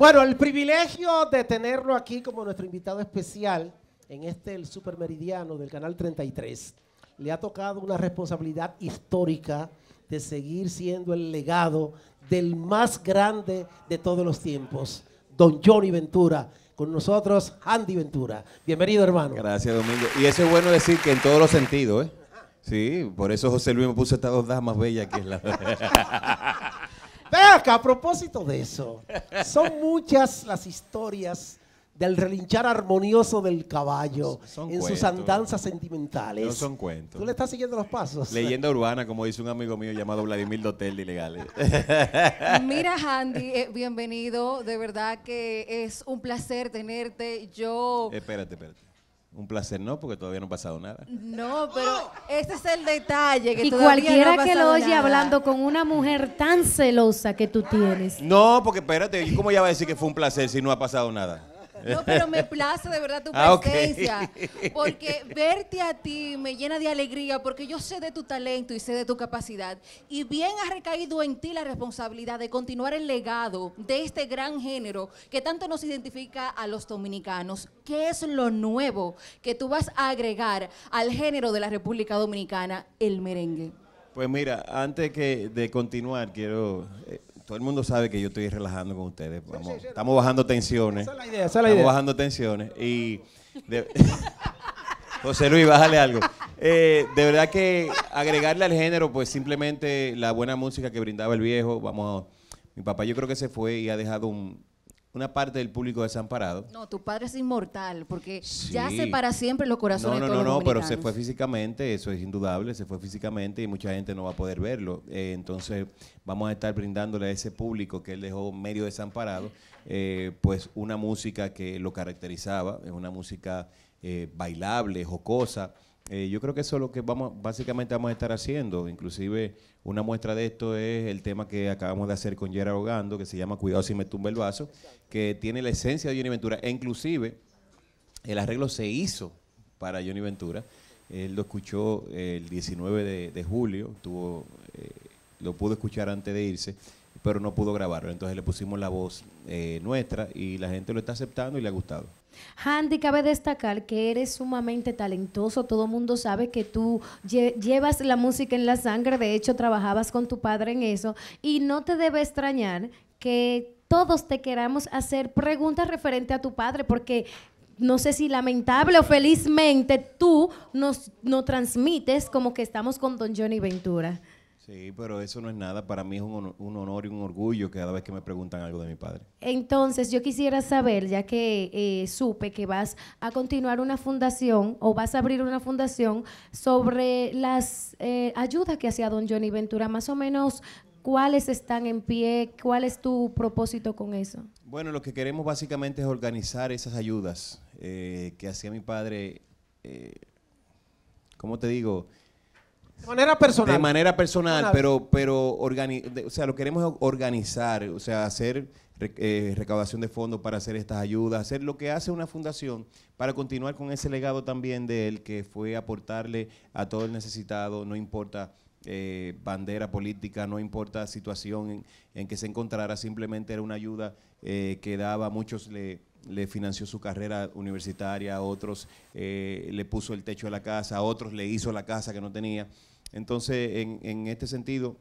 Bueno, el privilegio de tenerlo aquí como nuestro invitado especial en este el Super del Canal 33. Le ha tocado una responsabilidad histórica de seguir siendo el legado del más grande de todos los tiempos, don Johnny Ventura. Con nosotros, Andy Ventura. Bienvenido, hermano. Gracias, Domingo. Y eso es bueno decir que en todos los sentidos, ¿eh? Sí, por eso José Luis me puso estas dos damas bellas que es la... a propósito de eso, son muchas las historias del relinchar armonioso del caballo en sus andanzas sentimentales. No son cuentos. Tú le estás siguiendo los pasos. Leyenda urbana, como dice un amigo mío llamado Vladimir Dotel de Ilegales. Mira, Handy, eh, bienvenido. De verdad que es un placer tenerte. Yo. Espérate, espérate. Un placer no, porque todavía no ha pasado nada. No, pero este es el detalle. Que y cualquiera que lo oye hablando con una mujer tan celosa que tú tienes. No, porque espérate, ¿y cómo ya va a decir que fue un placer si no ha pasado nada? No, pero me place de verdad tu ah, presencia. Porque verte a ti me llena de alegría porque yo sé de tu talento y sé de tu capacidad. Y bien ha recaído en ti la responsabilidad de continuar el legado de este gran género que tanto nos identifica a los dominicanos. ¿Qué es lo nuevo que tú vas a agregar al género de la República Dominicana, el merengue? Pues mira, antes de continuar, quiero eh, todo el mundo sabe que yo estoy relajando con ustedes. estamos bajando tensiones. Esa es la idea, Estamos bajando tensiones. Y José Luis, bájale algo. Eh, de verdad que agregarle al género, pues simplemente la buena música que brindaba el viejo. Vamos, a... mi papá yo creo que se fue y ha dejado un, una parte del público desamparado. No, tu padre es inmortal, porque ya se para siempre los corazones no, no, de No, no, no, pero se fue físicamente, eso es indudable, se fue físicamente y mucha gente no va a poder verlo. Eh, entonces, vamos a estar brindándole a ese público que él dejó medio desamparado, eh, pues una música que lo caracterizaba, es una música eh, bailable, jocosa. Eh, yo creo que eso es lo que vamos, básicamente vamos a estar haciendo. Inclusive una muestra de esto es el tema que acabamos de hacer con Gerard Ogando, que se llama Cuidado si me tumba el vaso, que tiene la esencia de Johnny Ventura. E inclusive el arreglo se hizo para Johnny Ventura. Él lo escuchó eh, el 19 de, julio, tuvo, eh, lo pudo escuchar antes de irse, pero no pudo grabarlo. Entonces le pusimos la voz nuestra y la gente lo está aceptando y le ha gustado. Handy, cabe destacar que eres sumamente talentoso. Todo el mundo sabe que tú llevas la música en la sangre. De hecho, trabajabas con tu padre en eso. Y no te debe extrañar que todos te queramos hacer preguntas referente a tu padre, porque no sé si lamentable o felizmente tú nos, nos transmites como que estamos con don Johnny Ventura. Sí, pero eso no es nada. Para mí es un honor, y un orgullo cada vez que me preguntan algo de mi padre. Entonces, yo quisiera saber, ya que eh, supe que vas a continuar una fundación o vas a abrir una fundación sobre las eh, ayudas que hacía don Johnny Ventura, más o menos ¿Cuáles están en pie? ¿Cuál es tu propósito con eso? Bueno, lo que queremos básicamente es organizar esas ayudas eh, que hacía mi padre, ¿cómo te digo? De manera personal. De manera personal, pero, pero o sea, lo queremos organizar, o sea, hacer eh, recaudación de fondos para hacer estas ayudas, hacer lo que hace una fundación para continuar con ese legado también de él, que fue aportarle a todo el necesitado, no importa eh, bandera política, no importa situación en, que se encontrara, simplemente era una ayuda eh, que daba, muchos le, le financió su carrera universitaria, otros le puso el techo de la casa, a otros le hizo la casa que no tenía. Entonces, en, este sentido,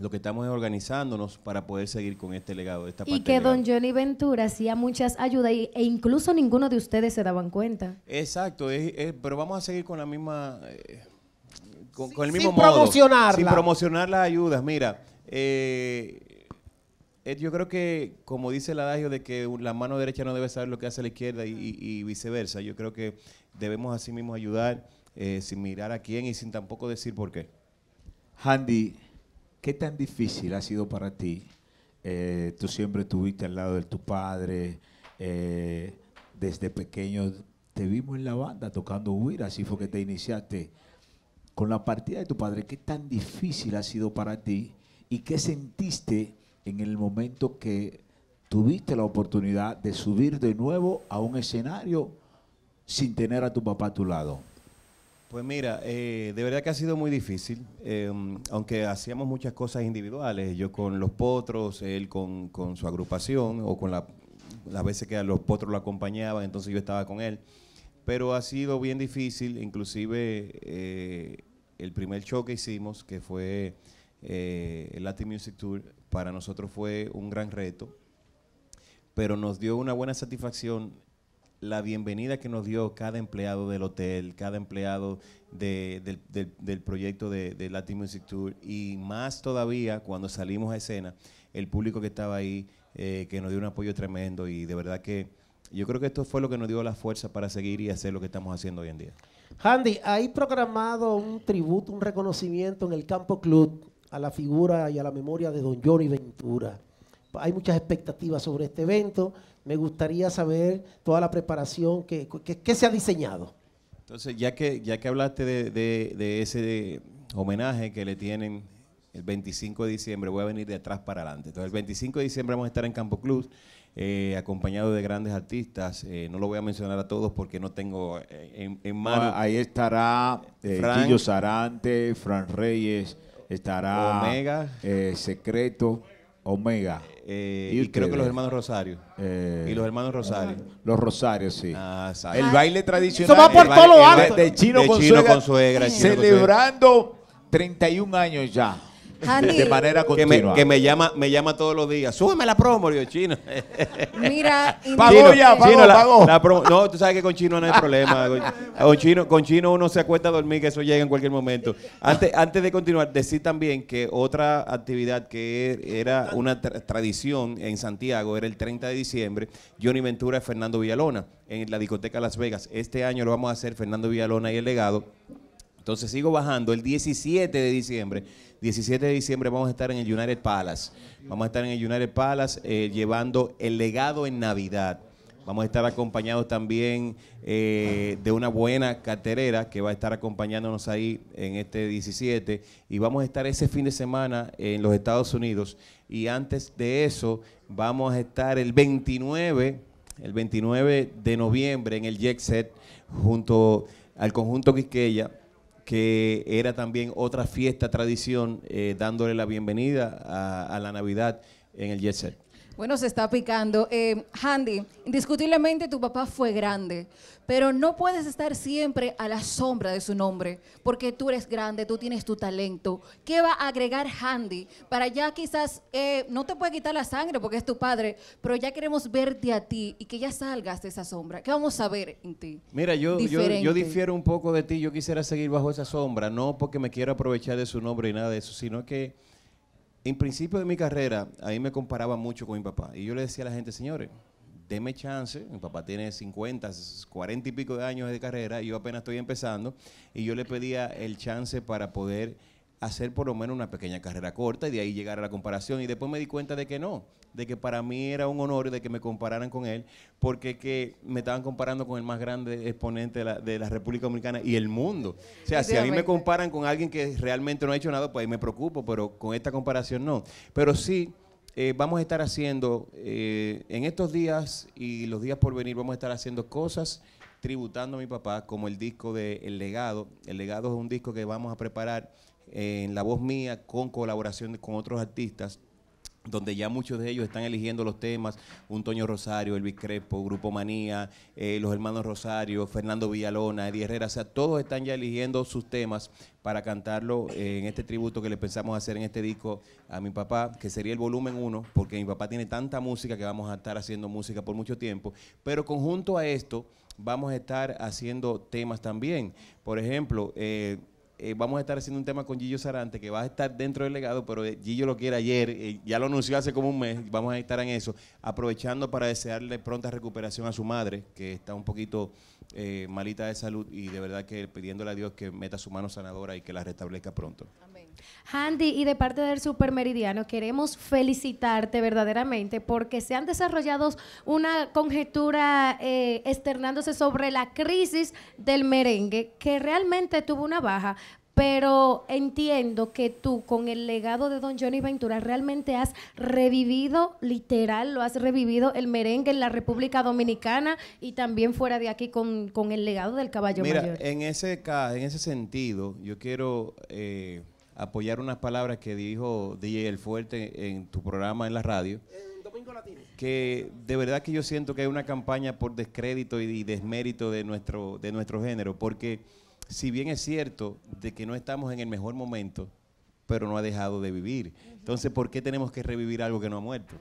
lo que estamos es organizándonos para poder seguir con este legado. Esta y que don Johnny Ventura hacía muchas ayudas e incluso ninguno de ustedes se daban cuenta. Exacto, pero vamos a seguir con la misma... Eh, con, el mismo sin modo, promocionarla. Sin promocionar las ayudas. Mira, eh, eh, yo creo que, como dice el adagio de que la mano derecha no debe saber lo que hace la izquierda y, y viceversa, yo creo que debemos así mismo ayudar eh, sin mirar a quién y sin tampoco decir por qué. Handy, ¿qué tan difícil ha sido para ti? Eh, tú siempre estuviste al lado de tu padre, eh, desde pequeño te vimos en la banda tocando huir, así fue que te iniciaste. Con la partida de tu padre, ¿qué tan difícil ha sido para ti y qué sentiste en el momento que tuviste la oportunidad de subir de nuevo a un escenario sin tener a tu papá a tu lado? Pues mira, eh, de verdad que ha sido muy difícil, em, aunque hacíamos muchas cosas individuales, yo con los potros, él con, su agrupación o con la, las veces que a los potros lo acompañaban, entonces yo estaba con él, pero ha sido bien difícil, inclusive eh, el primer show que hicimos, que fue eh, el Latin Music Tour, para nosotros fue un gran reto, pero nos dio una buena satisfacción la bienvenida que nos dio cada empleado del hotel, cada empleado del, proyecto de, de, Latin Music Tour y más todavía cuando salimos a escena, el público que estaba ahí, eh, que nos dio un apoyo tremendo y de verdad que yo creo que esto fue lo que nos dio la fuerza para seguir y hacer lo que estamos haciendo hoy en día. Handy, ¿hay programado un tributo, un reconocimiento en el Campo Club a la figura y a la memoria de don Johnny Ventura? hay muchas expectativas sobre este evento. Me gustaría saber toda la preparación que, se ha diseñado. Entonces, ya que, ya que hablaste de, ese homenaje que le tienen el 25 de diciembre, voy a venir de atrás para adelante. Entonces, el 25 de diciembre vamos a estar en Campo Club, eh, acompañado de grandes artistas. Eh, no lo voy a mencionar a todos porque no tengo eh, en, mano. ahí estará eh, Sarante, Fran Reyes, estará Omega, Secreto. Omega. Eh, y, creo que los hermanos Rosario. Eh, y los hermanos Rosario. Los Rosarios, sí. Ah, el ah, baile tradicional. Eso va por todo lo De, Chino, con, suegra, Celebrando 31 años ya de manera continua. Que me, llama, me llama todos los días. Súbeme la promo, yo, chino. Mira, pagó ya, pagó, no, tú sabes que con chino no hay problema. Con chino, uno se acuesta a dormir, que eso llega en cualquier momento. Antes, antes de continuar, decir también que otra actividad que era una tradición en Santiago era el 30 de diciembre, Johnny Ventura y Fernando Villalona en la discoteca Las Vegas. Este año lo vamos a hacer Fernando Villalona y el legado. Entonces sigo bajando el 17 de diciembre 17 de diciembre vamos a estar en el United Palace. Vamos a estar en el United Palace eh, llevando el legado en Navidad. Vamos a estar acompañados también eh, de una buena caterera que va a estar acompañándonos ahí en este 17 y vamos a estar ese fin de semana en los Estados Unidos y antes de eso vamos a estar el 29, el 29 de noviembre en el Jet junto al conjunto Quisqueya que era también otra fiesta, tradición, eh, dándole la bienvenida a, la Navidad en el Jet bueno, se está picando. Eh, Handy, indiscutiblemente tu papá fue grande, pero no puedes estar siempre a la sombra de su nombre, porque tú eres grande, tú tienes tu talento. ¿Qué va a agregar Handy? Para ya quizás, eh, no te puede quitar la sangre porque es tu padre, pero ya queremos verte a ti y que ya salgas de esa sombra. ¿Qué vamos a ver en ti? Mira, yo, yo, yo, difiero un poco de ti, yo quisiera seguir bajo esa sombra, no porque me quiero aprovechar de su nombre y nada de eso, sino que en principio de mi carrera, ahí me comparaba mucho con mi papá. Y yo le decía a la gente, señores, deme chance. Mi papá tiene 50, 40 y pico de años de carrera yo apenas estoy empezando. Y yo le pedía el chance para poder hacer por lo menos una pequeña carrera corta y de ahí llegar a la comparación. Y después me di cuenta de que no, de que para mí era un honor de que me compararan con él, porque que me estaban comparando con el más grande exponente de la, República Dominicana y el mundo. O sea, si a mí me comparan con alguien que realmente no ha hecho nada, pues ahí me preocupo, pero con esta comparación no. Pero sí. Eh, vamos a estar haciendo eh, en estos días y los días por venir, vamos a estar haciendo cosas tributando a mi papá, como el disco de El Legado. El Legado es un disco que vamos a preparar en la voz mía con colaboración con otros artistas donde ya muchos de ellos están eligiendo los temas, un Toño Rosario, Elvis Crepo, Grupo Manía, eh, los hermanos Rosario, Fernando Villalona, Eddie Herrera, o sea, todos están ya eligiendo sus temas para cantarlo eh, en este tributo que le pensamos hacer en este disco a mi papá, que sería el volumen 1, porque mi papá tiene tanta música que vamos a estar haciendo música por mucho tiempo, pero conjunto a esto vamos a estar haciendo temas también. Por ejemplo, eh, eh, vamos a estar haciendo un tema con Gillo Sarante que va a estar dentro del legado, pero eh, Gillo lo quiere ayer, eh, ya lo anunció hace como un mes, vamos a estar en eso, aprovechando para desearle pronta recuperación a su madre, que está un poquito eh, malita de salud y de verdad que pidiéndole a Dios que meta su mano sanadora y que la restablezca pronto. Amén. Handy, y de parte del Supermeridiano queremos felicitarte verdaderamente porque se han desarrollado una conjetura eh, externándose sobre la crisis del merengue que realmente tuvo una baja, pero entiendo que tú con el legado de Don Johnny Ventura realmente has revivido, literal, lo has revivido el merengue en la República Dominicana y también fuera de aquí con, el legado del caballo Mira, En ese, en ese sentido, yo quiero eh, apoyar unas palabras que dijo DJ El Fuerte en tu programa en la radio. Que de verdad que yo siento que hay una campaña por descrédito y, y desmérito de nuestro, de nuestro género, porque si bien es cierto de que no estamos en el mejor momento, pero no ha dejado de vivir. Entonces, ¿por qué tenemos que revivir algo que no ha muerto?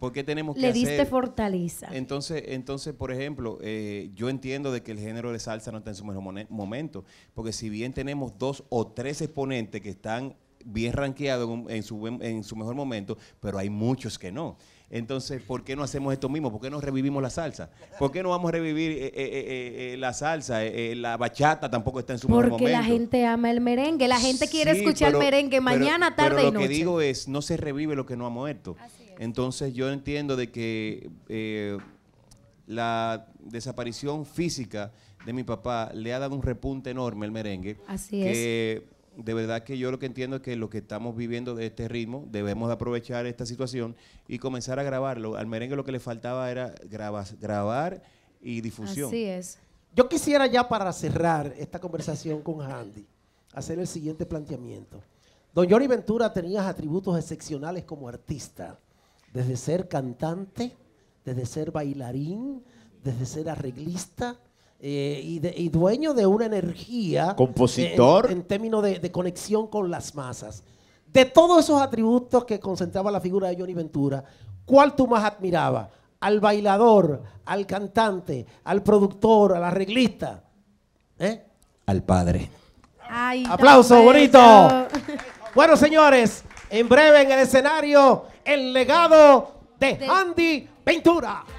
¿Por qué tenemos que Le diste fortaleza. Entonces, entonces, por ejemplo, eh, yo entiendo de que el género de salsa no está en su mejor momento, porque si bien tenemos dos o tres exponentes que están bien ranqueados su, en su mejor momento, pero hay muchos que no. Entonces, ¿por qué no hacemos esto mismo? ¿Por qué no revivimos la salsa? ¿Por qué no vamos a revivir eh, eh, eh, la salsa? la bachata tampoco está en su momento. Porque la gente ama el merengue, la gente quiere escuchar el merengue mañana, tarde y noche. Lo que digo es, no se revive lo que no ha muerto. Entonces, yo entiendo de que la desaparición física de mi papá le ha dado un repunte enorme al merengue. Así es de verdad que yo lo que entiendo es que lo que estamos viviendo de este ritmo, debemos aprovechar esta situación y comenzar a grabarlo. Al merengue lo que le faltaba era grabar y difusión. Así es. Yo quisiera ya para cerrar esta conversación con Andy, hacer el siguiente planteamiento. Don Johnny Ventura tenía atributos excepcionales como artista, desde ser cantante, desde ser bailarín, desde ser arreglista, eh, y, dueño de una energía. Compositor. En, términos de, conexión con las masas. De todos esos atributos que concentraba la figura de Johnny Ventura, ¿cuál tú más admirabas? ¿Al bailador, al cantante, al productor, al arreglista? ¿Eh? Al padre. Aplauso bonito. bueno, señores, en breve en el escenario, el legado de... Andy Ventura.